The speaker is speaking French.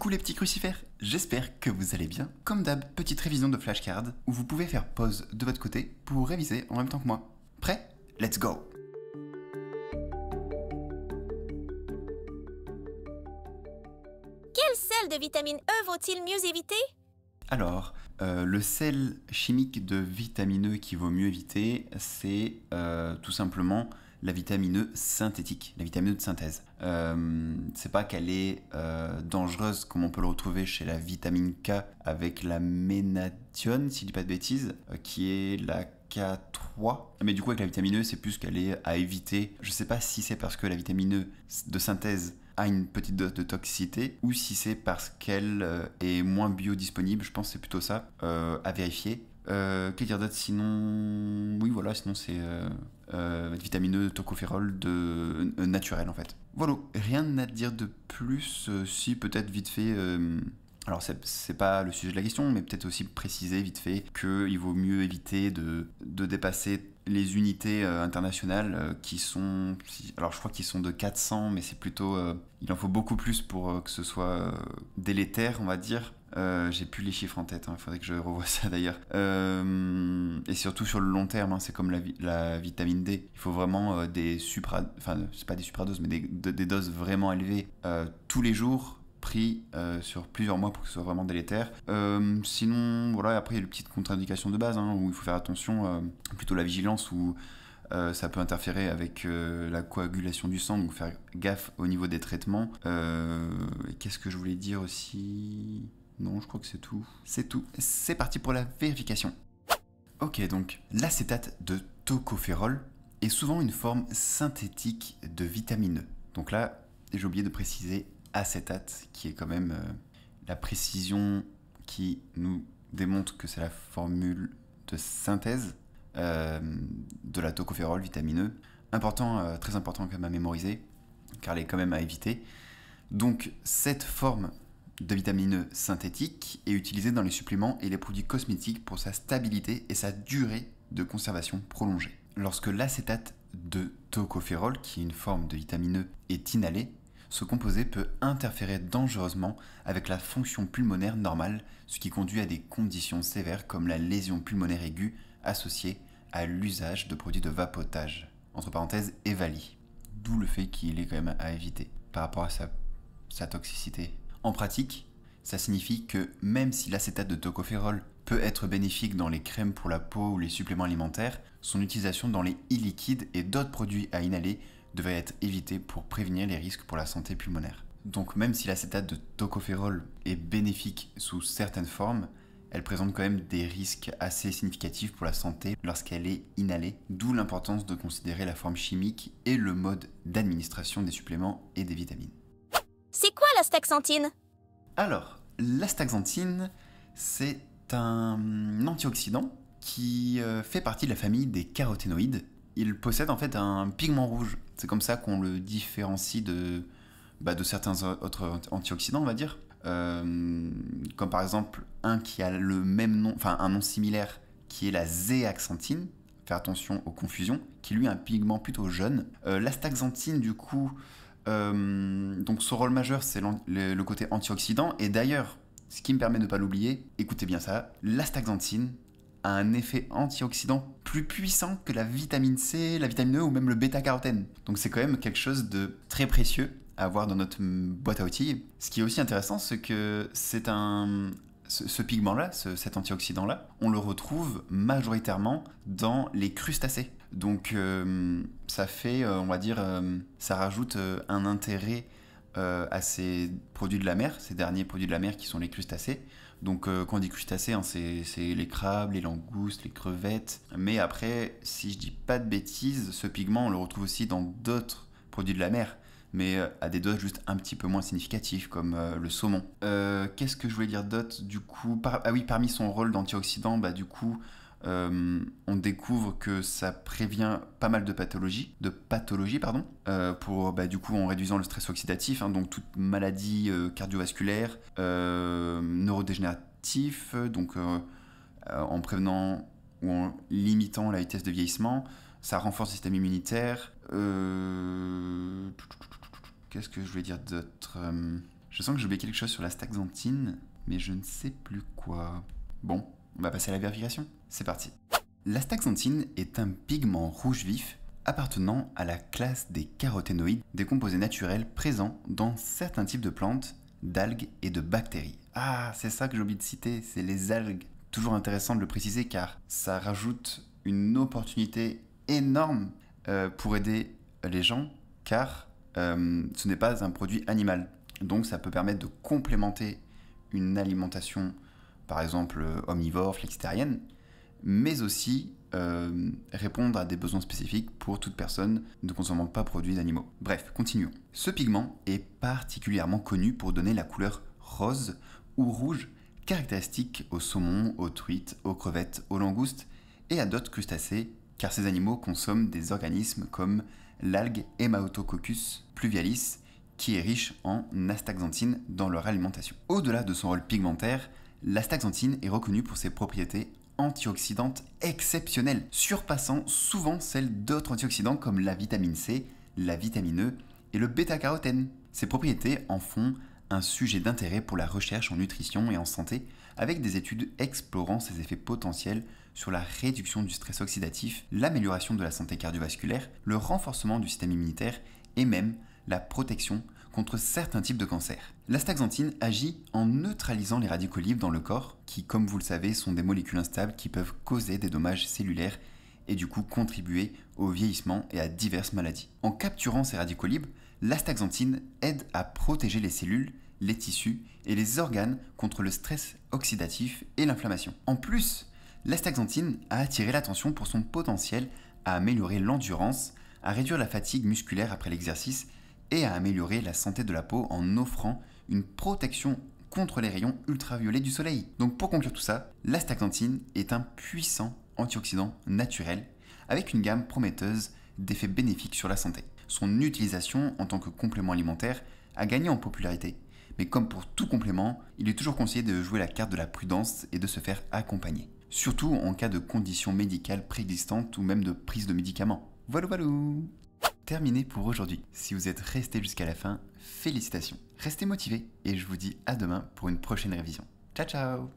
Coucou les petits crucifères, j'espère que vous allez bien. Comme d'hab, petite révision de flashcard où vous pouvez faire pause de votre côté pour réviser en même temps que moi. Prêt Let's go Quel sel de vitamine E vaut-il mieux éviter Alors, euh, le sel chimique de vitamine E qui vaut mieux éviter, c'est euh, tout simplement la vitamine E synthétique, la vitamine E de synthèse. Euh, c'est pas qu'elle est euh, dangereuse comme on peut le retrouver chez la vitamine K avec la ménadione, si je dis pas de bêtises, euh, qui est la K3. Mais du coup, avec la vitamine E, c'est plus qu'elle est à éviter. Je sais pas si c'est parce que la vitamine E de synthèse a une petite dose de toxicité ou si c'est parce qu'elle est moins biodisponible. Je pense que c'est plutôt ça à vérifier. Euh, dire d'autre sinon Oui, voilà, sinon c'est vitamineux, tocophérol de, e, euh, naturel en fait. Voilà, rien à dire de plus, euh, si peut-être vite fait... Euh, alors c'est pas le sujet de la question, mais peut-être aussi préciser vite fait qu'il vaut mieux éviter de, de dépasser les unités internationales qui sont... Alors je crois qu'ils sont de 400, mais c'est plutôt... il en faut beaucoup plus pour que ce soit délétère, on va dire. Euh, j'ai plus les chiffres en tête, hein. il faudrait que je revoie ça d'ailleurs. Euh, et surtout sur le long terme, hein, c'est comme la, vitamine D. Il faut vraiment euh, des supra... Enfin, c'est pas des supradoses, mais des, doses vraiment élevées tous les jours pris sur plusieurs mois pour que ce soit vraiment délétère. sinon, voilà, après il y a les petites contre-indications de base hein, où il faut faire attention, plutôt la vigilance où ça peut interférer avec la coagulation du sang, donc faire gaffe au niveau des traitements. Qu'est-ce que je voulais dire aussi non, je crois que c'est tout. C'est tout. C'est parti pour la vérification. Ok, donc l'acétate de tocopherol est souvent une forme synthétique de vitamine E. Donc là, j'ai oublié de préciser acétate, qui est quand même euh, la précision qui nous démontre que c'est la formule de synthèse euh, de la tocophérol E. Important, euh, très important quand même à mémoriser, car elle est quand même à éviter. Donc cette forme de vitamine E synthétique est utilisée dans les suppléments et les produits cosmétiques pour sa stabilité et sa durée de conservation prolongée. Lorsque l'acétate de tocophérol, qui est une forme de vitamine E, est inhalé, ce composé peut interférer dangereusement avec la fonction pulmonaire normale, ce qui conduit à des conditions sévères comme la lésion pulmonaire aiguë associée à l'usage de produits de vapotage, entre parenthèses évali, d'où le fait qu'il est quand même à éviter par rapport à sa toxicité en pratique, ça signifie que même si l'acétate de tocophérol peut être bénéfique dans les crèmes pour la peau ou les suppléments alimentaires, son utilisation dans les e-liquides et d'autres produits à inhaler devrait être évitée pour prévenir les risques pour la santé pulmonaire. Donc même si l'acétate de tocophérol est bénéfique sous certaines formes, elle présente quand même des risques assez significatifs pour la santé lorsqu'elle est inhalée, d'où l'importance de considérer la forme chimique et le mode d'administration des suppléments et des vitamines. C'est quoi l'astaxanthine Alors, l'astaxanthine, c'est un antioxydant qui euh, fait partie de la famille des caroténoïdes. Il possède en fait un pigment rouge. C'est comme ça qu'on le différencie de, bah, de certains autres antioxydants, on va dire. Euh, comme par exemple un qui a le même nom, enfin un nom similaire, qui est la zéaxanthine. Faire attention aux confusions, qui lui a un pigment plutôt jaune. Euh, l'astaxanthine, du coup, euh, donc son rôle majeur, c'est le, côté antioxydant. Et d'ailleurs, ce qui me permet de ne pas l'oublier, écoutez bien ça, l'astaxanthine a un effet antioxydant plus puissant que la vitamine C, la vitamine E ou même le bêta-carotène. Donc c'est quand même quelque chose de très précieux à avoir dans notre boîte à outils. Ce qui est aussi intéressant, c'est que c'est un, ce, pigment-là, cet antioxydant-là, on le retrouve majoritairement dans les crustacés. Donc euh, ça fait, euh, on va dire, euh, ça rajoute un intérêt à ces produits de la mer, ces derniers produits de la mer qui sont les crustacés. Donc quand on dit crustacés, hein, c'est les crabes, les langoustes, les crevettes. Mais après, si je dis pas de bêtises, ce pigment, on le retrouve aussi dans d'autres produits de la mer mais euh, à des doses juste un petit peu moins significatives, comme euh, le saumon. Euh, qu'est-ce que je voulais dire d'autre Du coup, ah oui, parmi son rôle d'antioxydant, bah, du coup, on découvre que ça prévient pas mal de pathologies, de pathologies pardon, pour bah, du coup en réduisant le stress oxydatif, hein, donc toute maladie cardiovasculaire, neurodégénératif, donc en prévenant ou en limitant la vitesse de vieillissement, ça renforce le système immunitaire. Qu'est-ce que je voulais dire d'autre euh, Je sens que j'ai oublié quelque chose sur la staxantine, mais je ne sais plus quoi. Bon, on va passer à la vérification. C'est parti. La staxantine est un pigment rouge vif appartenant à la classe des caroténoïdes, des composés naturels présents dans certains types de plantes, d'algues et de bactéries. Ah, c'est ça que j'ai oublié de citer, c'est les algues. Toujours intéressant de le préciser car ça rajoute une opportunité énorme euh, pour aider les gens car euh, ce n'est pas un produit animal. Donc ça peut permettre de complémenter une alimentation, par exemple omnivore, flexitarienne, mais aussi euh, répondre à des besoins spécifiques pour toute personne ne consommant pas produits animaux. Bref, continuons. Ce pigment est particulièrement connu pour donner la couleur rose ou rouge caractéristique aux saumons, aux truites, aux crevettes, aux langoustes et à d'autres crustacés, car ces animaux consomment des organismes comme l'algue Hemautococcus pluvialis, qui est riche en astaxanthine dans leur alimentation. Au-delà de son rôle pigmentaire, l'astaxanthine est reconnue pour ses propriétés antioxydantes exceptionnelles, surpassant souvent celles d'autres antioxydants comme la vitamine C, la vitamine E et le bêta-carotène. Ces propriétés en font un sujet d'intérêt pour la recherche en nutrition et en santé, avec des études explorant ses effets potentiels sur la réduction du stress oxydatif, l'amélioration de la santé cardiovasculaire, le renforcement du système immunitaire et même la protection contre certains types de cancers. L'astaxanthine agit en neutralisant les radicaux libres dans le corps, qui, comme vous le savez, sont des molécules instables qui peuvent causer des dommages cellulaires et du coup contribuer au vieillissement et à diverses maladies. En capturant ces radicaux libres, l'astaxanthine aide à protéger les cellules, les tissus et les organes contre le stress oxydatif et l'inflammation. En plus, l'astaxanthine a attiré l'attention pour son potentiel à améliorer l'endurance, à réduire la fatigue musculaire après l'exercice et à améliorer la santé de la peau en offrant une protection contre les rayons ultraviolets du soleil. Donc pour conclure tout ça, l'astaxanthine est un puissant antioxydants naturels, avec une gamme prometteuse d'effets bénéfiques sur la santé. Son utilisation en tant que complément alimentaire a gagné en popularité, mais comme pour tout complément, il est toujours conseillé de jouer la carte de la prudence et de se faire accompagner, surtout en cas de conditions médicales préexistantes ou même de prise de médicaments. Voilà, voilà Terminé pour aujourd'hui. Si vous êtes resté jusqu'à la fin, félicitations. Restez motivés et je vous dis à demain pour une prochaine révision. Ciao ciao